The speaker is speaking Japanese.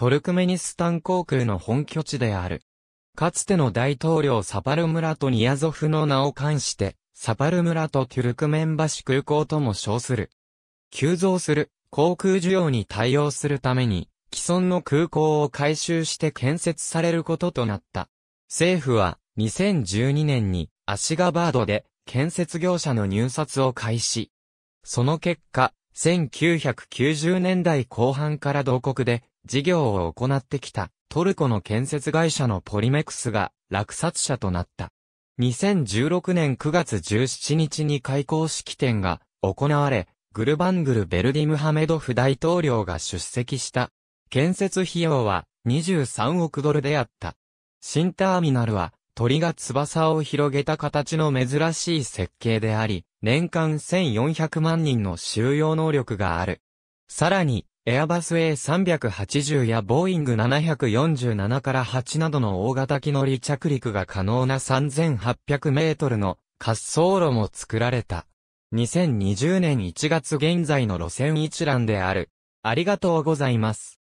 トルクメニスタン航空の本拠地である。かつての大統領サパル村とニアゾフの名を冠して、サパル村とトゥルクメン橋空港とも称する。急増する航空需要に対応するために、既存の空港を改修して建設されることとなった。政府は2012年にアシガバードで建設業者の入札を開始。その結果、1990年代後半から同国で事業を行ってきたトルコの建設会社のポリメクスが落札者となった。2016年9月17日に開校式典が行われ、グルバングル・ベルディ・ムハメドフ大統領が出席した。建設費用は23億ドルであった。新ターミナルは鳥が翼を広げた形の珍しい設計であり、年間1400万人の収容能力がある。さらに、エアバス A380 やボーイング747から8などの大型機乗り着陸が可能な3800メートルの滑走路も作られた。2020年1月現在の路線一覧である。ありがとうございます。